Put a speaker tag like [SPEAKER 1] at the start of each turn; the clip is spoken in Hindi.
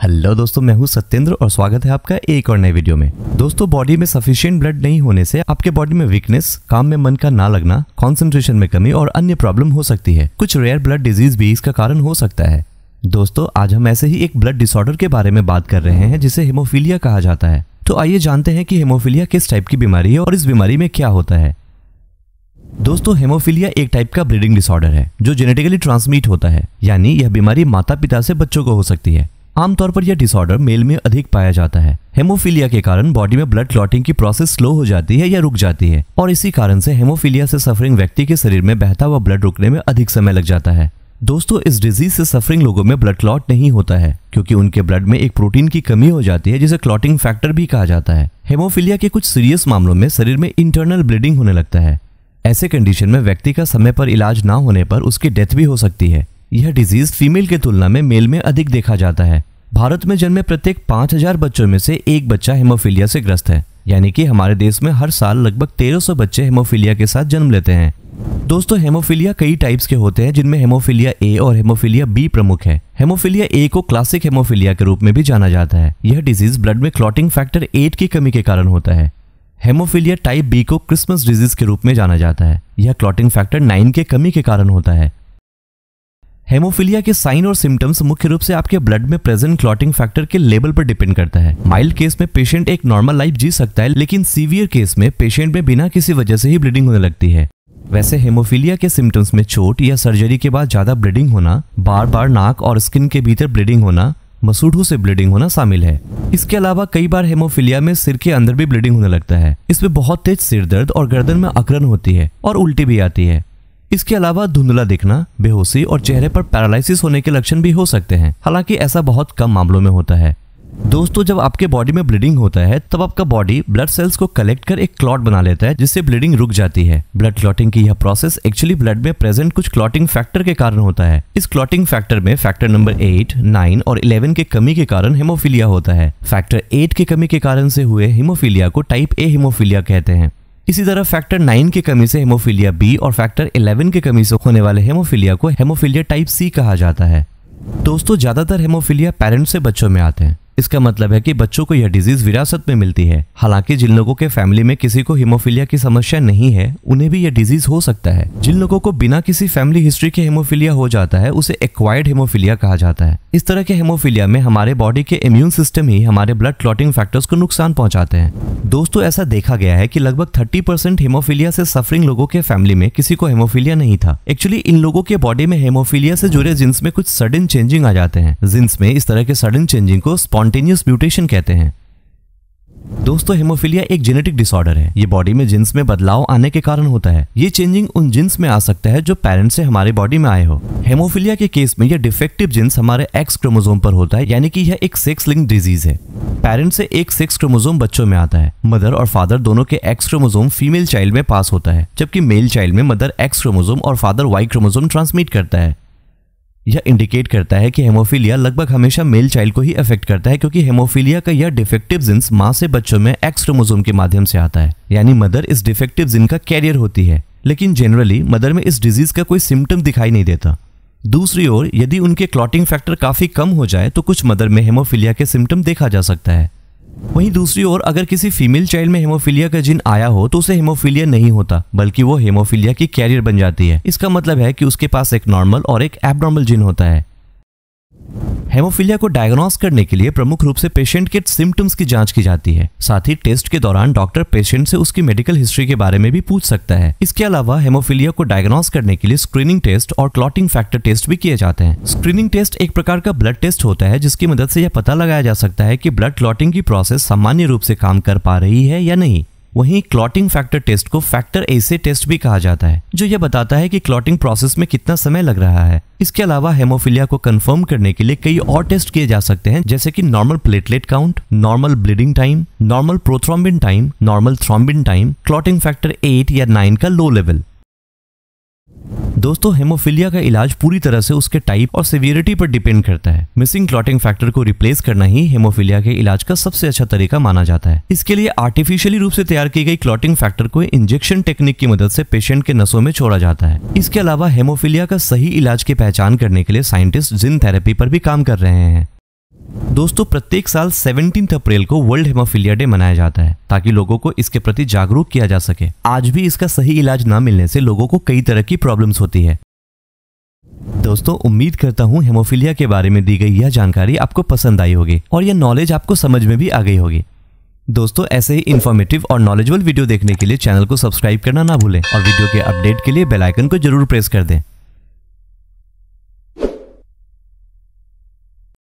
[SPEAKER 1] हेलो दोस्तों मैं हूं सत्येंद्र और स्वागत है आपका एक और नए वीडियो में दोस्तों बॉडी में सफिशियंट ब्लड नहीं होने से आपके बॉडी में वीकनेस काम में मन का ना लगना कंसंट्रेशन में कमी और अन्य प्रॉब्लम हो सकती है कुछ रेयर ब्लड डिजीज भी इसका कारण हो सकता है दोस्तों आज हम ऐसे ही एक ब्लड डिसऑर्डर के बारे में बात कर रहे हैं जिसे हेमोफीलिया कहा जाता है तो आइए जानते हैं कि हेमोफीलिया किस टाइप की बीमारी है और इस बीमारी में क्या होता है दोस्तों हेमोफीलिया एक टाइप का ब्रीडिंग डिसऑर्डर है जो जेनेटिकली ट्रांसमिट होता है यानी यह बीमारी माता पिता से बच्चों को हो सकती है आमतौर पर यह डिसऑर्डर मेल में अधिक पाया जाता है हेमोफीलिया के कारण बॉडी में ब्लड क्लॉटिंग की प्रोसेस स्लो हो जाती है या रुक जाती है और इसी कारण से हेमोफीलिया से सफरिंग व्यक्ति के शरीर में बहता हुआ ब्लड रुकने में अधिक समय लग जाता है दोस्तों इस डिजीज से सफरिंग लोगों में ब्लड क्लॉट नहीं होता है क्योंकि उनके ब्लड में एक प्रोटीन की कमी हो जाती है जिसे क्लॉटिंग फैक्टर भी कहा जाता है हेमोफीलिया के कुछ सीरियस मामलों में शरीर में इंटरनल ब्लीडिंग होने लगता है ऐसे कंडीशन में व्यक्ति का समय पर इलाज ना होने पर उसकी डेथ भी हो सकती है यह डिजीज फीमेल की तुलना में मेल में अधिक देखा जाता है भारत में जन्मे प्रत्येक 5000 बच्चों में से एक बच्चा हेमोफीलिया से ग्रस्त है यानी कि हमारे देश में हर साल लगभग 1300 बच्चे हेमोफीलिया के साथ जन्म लेते हैं दोस्तों हेमोफीलिया कई टाइप्स के होते हैं जिनमें हेमोफीलिया ए और हेमोफीलिया बी प्रमुख है हेमोफीलिया ए को क्लासिक हेमोफीलिया के रूप में भी जाना जाता है यह डिजीज ब्लड में क्लॉटिंग फैक्टर एट की कमी के कारण होता है हेमोफीलिया टाइप बी को क्रिसमस डिजीज के रूप में जाना जाता है यह क्लॉटिंग फैक्टर नाइन के कमी के कारण होता है हेमोफीलिया के साइन और सिम्टम्स मुख्य रूप से आपके ब्लड में प्रेजेंट क्लॉटिंग फैक्टर के लेवल पर डिपेंड करता है माइल्ड केस में पेशेंट एक नॉर्मल लाइफ जी सकता है लेकिन सीवियर केस में पेशेंट में बिना किसी वजह से ही ब्लीडिंग होने लगती है वैसे हेमोफीलिया के सिम्टम्स में चोट या सर्जरी के बाद ज्यादा ब्लीडिंग होना बार बार नाक और स्किन के भीतर ब्लीडिंग होना मसूढ़ों से ब्लीडिंग होना शामिल है इसके अलावा कई बार हेमोफिलिया में सिर के अंदर भी ब्लीडिंग होने लगता है इसमें बहुत तेज सिर दर्द और गर्दन में अकड़न होती है और उल्टी भी आती है इसके अलावा धुंधला दिखना बेहोशी और चेहरे पर पैरालिसिस होने के लक्षण भी हो सकते हैं हालांकि ऐसा बहुत कम मामलों में होता है दोस्तों जब आपके बॉडी में ब्लीडिंग होता है तब आपका बॉडी ब्लड सेल्स को कलेक्ट कर एक क्लॉट बना लेता है जिससे ब्लीडिंग रुक जाती है ब्लड क्लॉटिंग की यह प्रोसेस एक्चुअली ब्लड में प्रेजेंट कुछ क्लॉटिंग फैक्टर के कारण होता है इस क्लॉटिंग फैक्टर में फैक्टर नंबर एट नाइन और इलेवन के कमी के कारण हिमोफीलिया होता है फैक्टर एट के कमी के कारण से हुए हिमोफीलिया को टाइप ए हिमोफीलिया कहते हैं इसी तरह फैक्टर नाइन की कमी से हेमोफीलिया बी और फैक्टर इलेवन की कमी से होने वाले हेमोफीलिया को हेमोफीलिया टाइप सी कहा जाता है दोस्तों ज़्यादातर हेमोफीलिया पेरेंट्स से बच्चों में आते हैं इसका मतलब है कि बच्चों को यह डिजीज विरासत में मिलती है हालांकि जिन लोगों के फैमिली में किसी को हिमोफिलिया की समस्या नहीं है उन्हें भी यह डिजीज हो सकता है जिन लोगों को बिना किसी फैमिली हिस्ट्री के हिमोफिलिया हो जाता है उसे एक्वायर्ड हिमोफिलिया कहा जाता है इस तरह के हिमोफिलिया में हमारे बॉडी के इम्यून सिस्टम ही हमारे ब्लड क्लॉटिंग फैक्टर्स को नुकसान पहुंचाते हैं दोस्तों ऐसा देखा गया है की लगभग थर्टी परसेंट हेमोफीलिया से सफरिंग लोगों के फैमिली में किसी को हेमोफिलिया नहीं था एक्चुअली इन लोगों के बॉडी में हेमोफिलिया से जुड़े जिन्स में कुछ सडन चेंजिंग आ जाते हैं जिन्स में इस तरह के सडन चेंजिंग को स्पॉन्ड स्पॉन्टेनियस म्यूटेशन कहते हैं दोस्तों हेमोफीलिया एक जेनेटिक डिसऑर्डर है ये बॉडी में जीन्स में बदलाव आने के कारण होता है ये चेंजिंग उन जीन्स में आ सकता है जो पेरेंट्स से हमारे बॉडी में आए हो हेमोफीलिया के केस में यह डिफेक्टिव जीन्स हमारे एक्स क्रोमोजोम पर होता है यानी कि यह एक सेक्स लिंक डिजीज है पेरेंट्स से एक सेक्स क्रोमोजोम बच्चों में आता है मदर और फादर दोनों के एक्स क्रोमोजोम फीमेल चाइल्ड में पास होता है जबकि मेल चाइल्ड में मदर एक्स क्रोमोजोम और फादर वाई क्रोमोजोम ट्रांसमिट करता है यह इंडिकेट करता है कि हेमोफीलिया लगभग हमेशा मेल चाइल्ड को ही अफेक्ट करता है क्योंकि हेमोफीलिया का यह डिफेक्टिव जिन्स माँ से बच्चों में एक्स क्रोमोजोम के माध्यम से आता है यानी मदर इस डिफेक्टिव जिन का कैरियर होती है लेकिन जनरली मदर में इस डिजीज का कोई सिम्टम दिखाई नहीं देता दूसरी ओर यदि उनके क्लॉटिंग फैक्टर काफी कम हो जाए तो कुछ मदर में हेमोफीलिया के सिम्टम देखा जा सकता है वहीं दूसरी ओर अगर किसी फीमेल चाइल्ड में हेमोफीलिया का जिन आया हो तो उसे हेमोफीलिया नहीं होता बल्कि वो हेमोफीलिया की कैरियर बन जाती है इसका मतलब है कि उसके पास एक नॉर्मल और एक एबनॉर्मल जिन होता है हेमोफीलिया को डायग्नोस करने के लिए प्रमुख रूप से पेशेंट के सिम्टम्स की जांच की जाती है साथ ही टेस्ट के दौरान डॉक्टर पेशेंट से उसकी मेडिकल हिस्ट्री के बारे में भी पूछ सकता है इसके अलावा हेमोफीलिया को डायग्नोस करने के लिए स्क्रीनिंग टेस्ट और क्लॉटिंग फैक्टर टेस्ट भी किए जाते हैं स्क्रीनिंग टेस्ट एक प्रकार का ब्लड टेस्ट होता है जिसकी मदद से यह पता लगाया जा सकता है की ब्लड क्लॉटिंग की प्रोसेस सामान्य रूप से काम कर पा रही है या नहीं वहीं क्लॉटिंग फैक्टर टेस्ट को फैक्टर एसे टेस्ट भी कहा जाता है जो यह बताता है कि क्लॉटिंग प्रोसेस में कितना समय लग रहा है इसके अलावा हेमोफिलिया को कंफर्म करने के लिए कई और टेस्ट किए जा सकते हैं जैसे कि normal platelet count normal bleeding time normal prothrombin time normal thrombin time clotting factor eight या नाइन का लो लेवल दोस्तों हेमोफिलिया का इलाज पूरी तरह से उसके टाइप और सिवियरिटी पर डिपेंड करता है मिसिंग क्लॉटिंग फैक्टर को रिप्लेस करना ही हेमोफिलिया के इलाज का सबसे अच्छा तरीका माना जाता है इसके लिए आर्टिफिशियली रूप से तैयार की गई क्लॉटिंग फैक्टर को इंजेक्शन टेक्निक की मदद से पेशेंट के नसों में छोड़ा जाता है इसके अलावा हेमोफिलिया का सही इलाज की पहचान करने के लिए साइंटिस्ट जिन थेरेपी पर भी काम कर रहे हैं दोस्तों प्रत्येक साल सेवनटीन अप्रैल को वर्ल्ड हेमोफिलिया डे मनाया जाता है ताकि लोगों को इसके प्रति जागरूक किया जा सके आज भी इसका सही इलाज न मिलने से लोगों को कई तरह की प्रॉब्लम्स होती है दोस्तों उम्मीद करता हूँ हेमोफिलिया के बारे में दी गई यह जानकारी आपको पसंद आई होगी और यह नॉलेज आपको समझ में भी आ गई होगी दोस्तों ऐसे ही इन्फॉर्मेटिव और नॉलेजेबल वीडियो देखने के लिए चैनल को सब्सक्राइब करना ना भूलें और वीडियो के अपडेट के लिए बेल आइकन को जरूर प्रेस कर दें